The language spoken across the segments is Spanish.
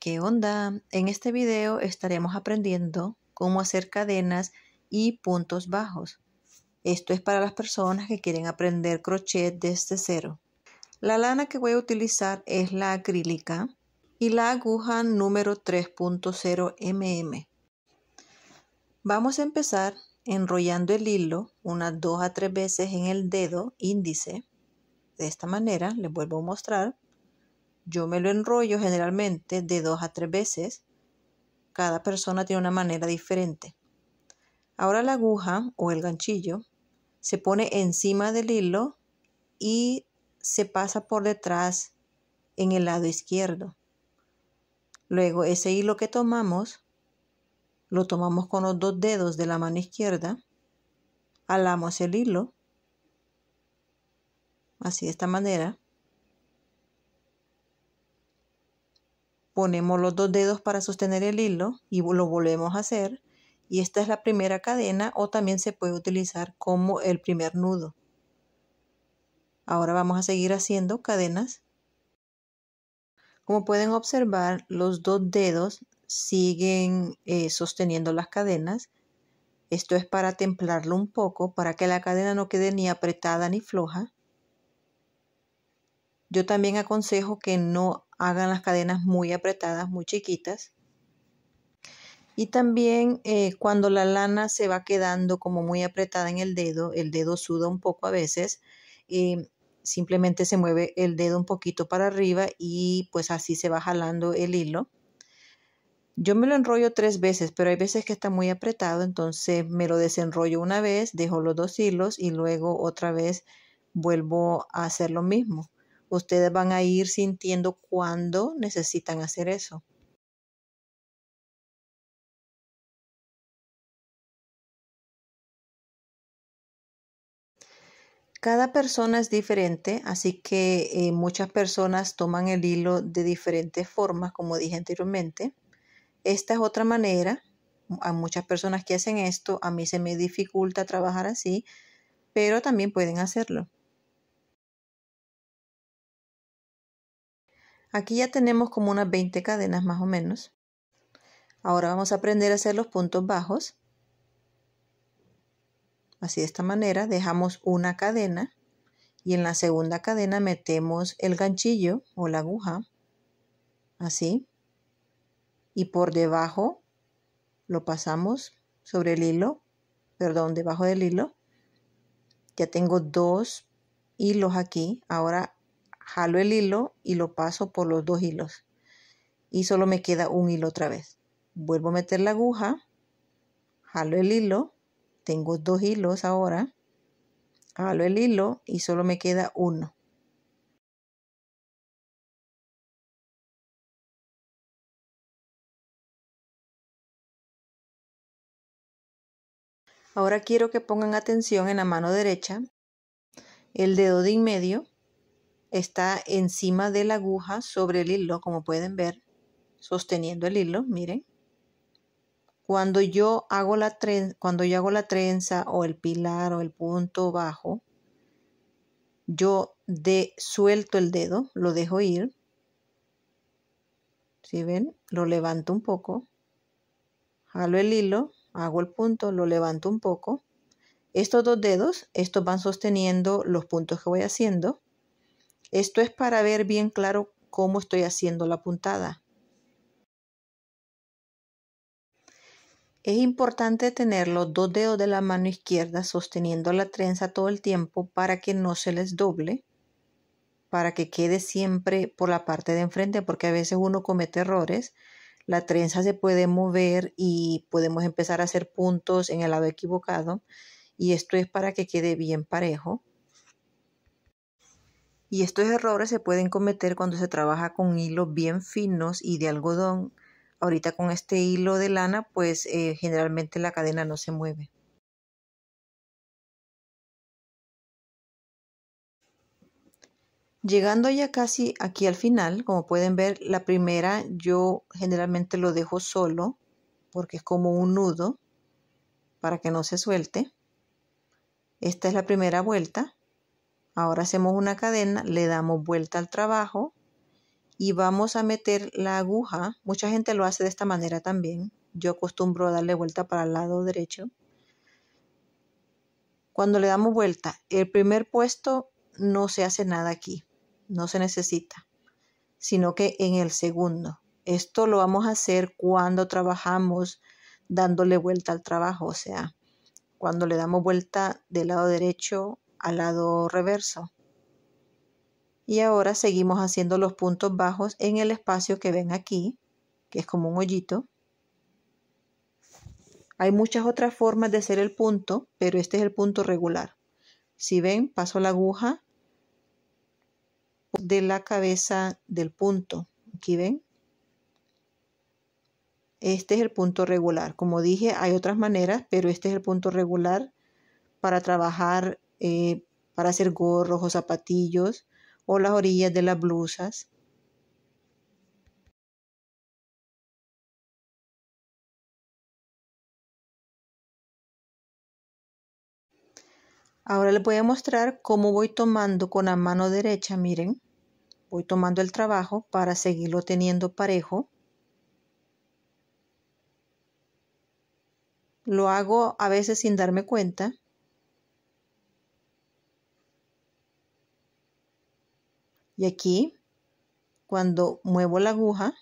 ¿Qué onda? En este video estaremos aprendiendo cómo hacer cadenas y puntos bajos. Esto es para las personas que quieren aprender crochet desde cero. La lana que voy a utilizar es la acrílica y la aguja número 3.0 mm. Vamos a empezar enrollando el hilo unas dos a tres veces en el dedo índice. De esta manera, les vuelvo a mostrar yo me lo enrollo generalmente de dos a tres veces. Cada persona tiene una manera diferente. Ahora la aguja o el ganchillo se pone encima del hilo y se pasa por detrás en el lado izquierdo. Luego ese hilo que tomamos lo tomamos con los dos dedos de la mano izquierda, alamos el hilo, así de esta manera, ponemos los dos dedos para sostener el hilo y lo volvemos a hacer. Y esta es la primera cadena o también se puede utilizar como el primer nudo. Ahora vamos a seguir haciendo cadenas. Como pueden observar, los dos dedos siguen eh, sosteniendo las cadenas. Esto es para templarlo un poco, para que la cadena no quede ni apretada ni floja. Yo también aconsejo que no hagan las cadenas muy apretadas, muy chiquitas. Y también eh, cuando la lana se va quedando como muy apretada en el dedo, el dedo suda un poco a veces, y eh, simplemente se mueve el dedo un poquito para arriba y pues así se va jalando el hilo. Yo me lo enrollo tres veces, pero hay veces que está muy apretado, entonces me lo desenrollo una vez, dejo los dos hilos y luego otra vez vuelvo a hacer lo mismo ustedes van a ir sintiendo cuándo necesitan hacer eso. Cada persona es diferente, así que eh, muchas personas toman el hilo de diferentes formas, como dije anteriormente. Esta es otra manera. Hay muchas personas que hacen esto. A mí se me dificulta trabajar así, pero también pueden hacerlo. Aquí ya tenemos como unas 20 cadenas más o menos. Ahora vamos a aprender a hacer los puntos bajos. Así de esta manera dejamos una cadena y en la segunda cadena metemos el ganchillo o la aguja. Así. Y por debajo lo pasamos sobre el hilo, perdón, debajo del hilo. Ya tengo dos hilos aquí. Ahora jalo el hilo y lo paso por los dos hilos y solo me queda un hilo otra vez. Vuelvo a meter la aguja, jalo el hilo, tengo dos hilos ahora, jalo el hilo y solo me queda uno. Ahora quiero que pongan atención en la mano derecha, el dedo de en medio está encima de la aguja sobre el hilo, como pueden ver, sosteniendo el hilo, miren. Cuando yo hago la trenza, cuando yo hago la trenza o el pilar o el punto bajo, yo de, suelto el dedo, lo dejo ir. si ven? Lo levanto un poco. Jalo el hilo, hago el punto, lo levanto un poco. Estos dos dedos, estos van sosteniendo los puntos que voy haciendo esto es para ver bien claro cómo estoy haciendo la puntada. Es importante tener los dos dedos de la mano izquierda sosteniendo la trenza todo el tiempo para que no se les doble, para que quede siempre por la parte de enfrente, porque a veces uno comete errores. La trenza se puede mover y podemos empezar a hacer puntos en el lado equivocado y esto es para que quede bien parejo. Y estos errores se pueden cometer cuando se trabaja con hilos bien finos y de algodón. Ahorita con este hilo de lana, pues eh, generalmente la cadena no se mueve. Llegando ya casi aquí al final, como pueden ver, la primera yo generalmente lo dejo solo porque es como un nudo para que no se suelte. Esta es la primera vuelta. Ahora hacemos una cadena, le damos vuelta al trabajo y vamos a meter la aguja. Mucha gente lo hace de esta manera también. Yo acostumbro a darle vuelta para el lado derecho. Cuando le damos vuelta, el primer puesto no se hace nada aquí, no se necesita, sino que en el segundo. Esto lo vamos a hacer cuando trabajamos dándole vuelta al trabajo, o sea, cuando le damos vuelta del lado derecho al lado reverso. Y ahora seguimos haciendo los puntos bajos en el espacio que ven aquí, que es como un hoyito. Hay muchas otras formas de hacer el punto, pero este es el punto regular. Si ven, paso la aguja de la cabeza del punto. Aquí ven. Este es el punto regular. Como dije, hay otras maneras, pero este es el punto regular para trabajar eh, para hacer gorros o zapatillos o las orillas de las blusas. Ahora les voy a mostrar cómo voy tomando con la mano derecha, miren. Voy tomando el trabajo para seguirlo teniendo parejo. Lo hago a veces sin darme cuenta. Y aquí, cuando muevo la aguja,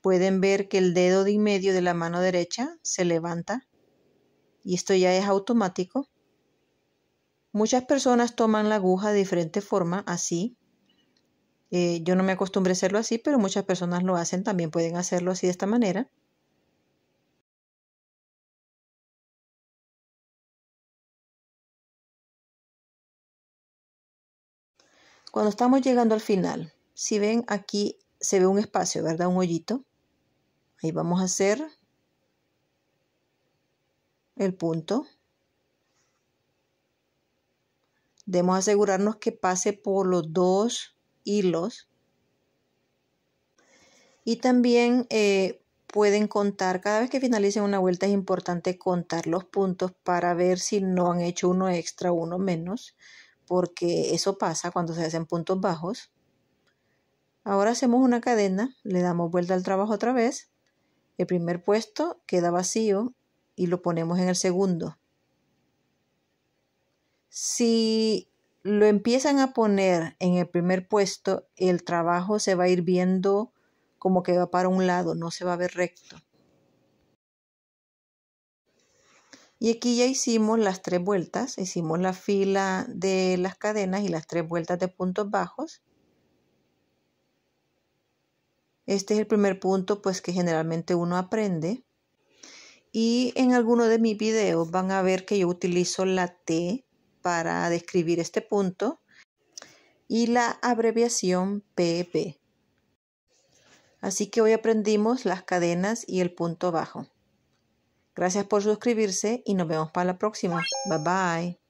pueden ver que el dedo de medio de la mano derecha se levanta y esto ya es automático. Muchas personas toman la aguja de diferente forma, así. Eh, yo no me acostumbré a hacerlo así, pero muchas personas lo hacen, también pueden hacerlo así de esta manera. Cuando estamos llegando al final, si ven aquí se ve un espacio, ¿verdad? Un hoyito. Ahí vamos a hacer el punto. Debemos asegurarnos que pase por los dos hilos. Y también eh, pueden contar, cada vez que finalicen una vuelta es importante contar los puntos para ver si no han hecho uno extra, o uno menos porque eso pasa cuando se hacen puntos bajos. Ahora hacemos una cadena, le damos vuelta al trabajo otra vez, el primer puesto queda vacío y lo ponemos en el segundo. Si lo empiezan a poner en el primer puesto, el trabajo se va a ir viendo como que va para un lado, no se va a ver recto. Y aquí ya hicimos las tres vueltas, hicimos la fila de las cadenas y las tres vueltas de puntos bajos. Este es el primer punto pues que generalmente uno aprende. Y en alguno de mis videos van a ver que yo utilizo la T para describir este punto y la abreviación PB. Así que hoy aprendimos las cadenas y el punto bajo. Gracias por suscribirse y nos vemos para la próxima. Bye bye.